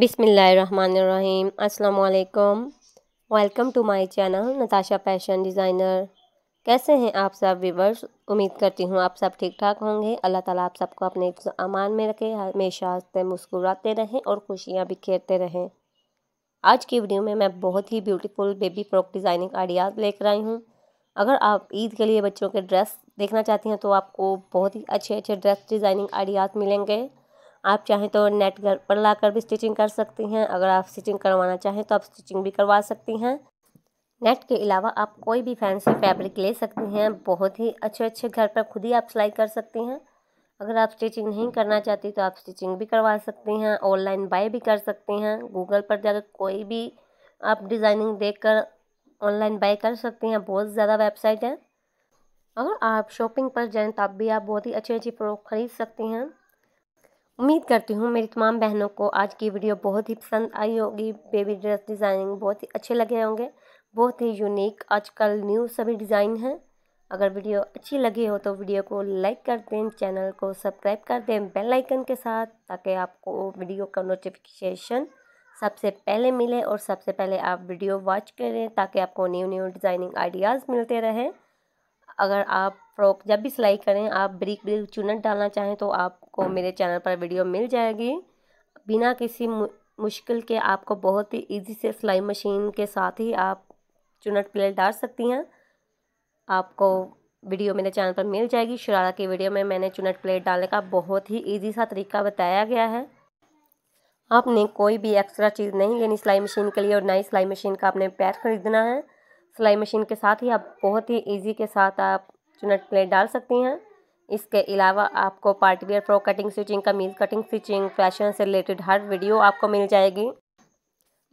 बिसमीम् अल्लाम welcome to my channel Natasha fashion designer कैसे हैं आप सब व्यूवर्स उम्मीद करती हूँ आप सब ठीक ठाक होंगे अल्लाह ताला आप सबको अपने अमान में रखे हमेशा हंसते मुस्कुराते रहें और खुशियाँ बिखेरते रहें आज की वीडियो में मैं बहुत ही beautiful baby frock designing ideas लेकर आई हूँ अगर आप ईद के लिए बच्चों के ड्रेस देखना चाहती हैं तो आपको बहुत ही अच्छे अच्छे ड्रेस डिज़ाइनिंग आइडियाज़ मिलेंगे आप चाहें तो नेट घर पर ला कर भी स्टिचिंग कर सकती हैं अगर आप स्टिचिंग करवाना चाहें तो आप स्टिचिंग भी करवा सकती हैं नेट के अलावा आप कोई भी फैंसी फैब्रिक ले सकती हैं बहुत ही अच्छे अच्छे घर पर खुद ही आप सिलाई कर सकती हैं अगर आप स्टिचिंग नहीं करना चाहती तो आप स्टिचिंग भी करवा सकती हैं ऑनलाइन बाय भी कर सकती हैं गूगल पर जाकर कोई भी आप डिज़ाइनिंग देख कर ऑनलाइन बाय कर सकती हैं बहुत ज़्यादा वेबसाइट हैं अगर आप शॉपिंग पर जाएँ तब तो भी आप बहुत ही अच्छी अच्छी प्रोडक्ट खरीद सकती हैं उम्मीद करती हूँ मेरी तमाम बहनों को आज की वीडियो बहुत ही पसंद आई होगी बेबी ड्रेस डिज़ाइनिंग बहुत ही अच्छे लगे होंगे बहुत ही यूनिक आजकल न्यू सभी डिज़ाइन हैं अगर वीडियो अच्छी लगी हो तो वीडियो को लाइक कर दें चैनल को सब्सक्राइब कर दें बेल आइकन के साथ ताकि आपको वीडियो का नोटिफिकेशन सबसे पहले मिले और सबसे पहले आप वीडियो वॉच करें ताकि आपको न्यू न्यू डिज़ाइनिंग आइडियाज़ मिलते रहें अगर आप फ्रॉक जब भी सिलाई करें आप ब्रिक ब्रिक चुनट डालना चाहें तो आपको हाँ। मेरे चैनल पर वीडियो मिल जाएगी बिना किसी मुश्किल के आपको बहुत ही इजी से सिलाई मशीन के साथ ही आप चुनट प्लेट डाल सकती हैं आपको वीडियो मेरे चैनल पर मिल जाएगी शरारा की वीडियो में मैंने चुनट प्लेट डालने का बहुत ही ईजी सा तरीका बताया गया है आपने कोई भी एक्स्ट्रा चीज़ नहीं लेनी सिलाई मशीन के लिए और ना ही सिलाई मशीन का आपने पैर खरीदना है सिलाई मशीन के साथ ही आप बहुत ही इजी के साथ आप चुनट प्लेट डाल सकती हैं इसके अलावा आपको partywear pro cutting stitching kameez cutting stitching fashion से रिलेटेड हर वीडियो आपको मिल जाएगी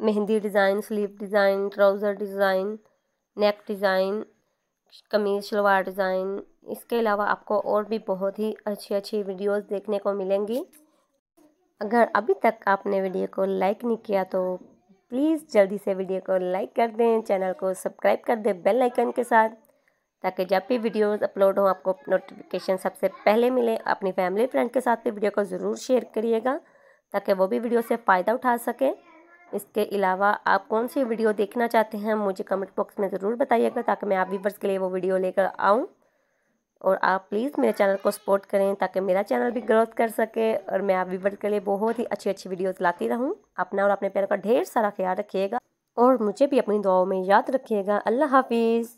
mehndi design sleeve design trouser design neck design kameez shalwar design इसके अलावा आपको और भी बहुत ही अच्छी अच्छी वीडियोस देखने को मिलेंगी अगर अभी तक आपने वीडियो को लाइक नहीं किया तो प्लीज़ जल्दी से वीडियो को लाइक कर दें चैनल को सब्सक्राइब कर दें बेल आइकन के साथ ताकि जब भी वीडियोस अपलोड हों आपको नोटिफिकेशन सबसे पहले मिले अपनी फैमिली फ्रेंड के साथ भी वीडियो को ज़रूर शेयर करिएगा ताकि वो भी वीडियो से फ़ायदा उठा सकें इसके अलावा आप कौन सी वीडियो देखना चाहते हैं मुझे कमेंट बॉक्स में ज़रूर बताइएगा ताकि मैं आप व्यूवर्स के लिए वो वीडियो लेकर आऊँ और आप प्लीज़ मेरे चैनल को सपोर्ट करें ताकि मेरा चैनल भी ग्रोथ कर सके और मैं आप व्यूवर के लिए बहुत ही अच्छी अच्छी वीडियोस लाती रहूं अपना और अपने प्यार का ढेर सारा ख्याल रखिएगा और मुझे भी अपनी दुआओं में याद रखिएगा अल्लाह हाफिज़